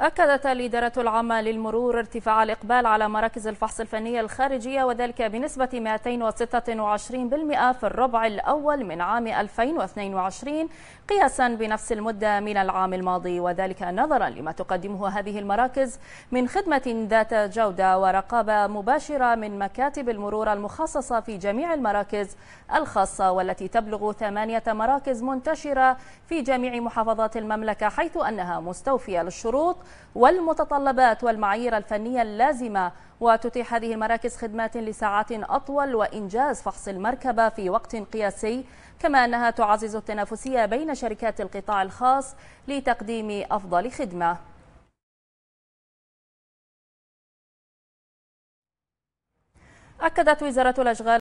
أكدت الإدارة العامة للمرور ارتفاع الإقبال على مراكز الفحص الفنية الخارجية وذلك بنسبة 226% في الربع الأول من عام 2022 قياسا بنفس المدة من العام الماضي وذلك نظرا لما تقدمه هذه المراكز من خدمة ذات جودة ورقابة مباشرة من مكاتب المرور المخصصة في جميع المراكز الخاصة والتي تبلغ ثمانية مراكز منتشرة في جميع محافظات المملكة حيث أنها مستوفية للشروط والمتطلبات والمعايير الفنية اللازمة وتتيح هذه المراكز خدمات لساعات أطول وإنجاز فحص المركبة في وقت قياسي كما أنها تعزز التنافسية بين شركات القطاع الخاص لتقديم أفضل خدمة أكدت وزارة الأشغال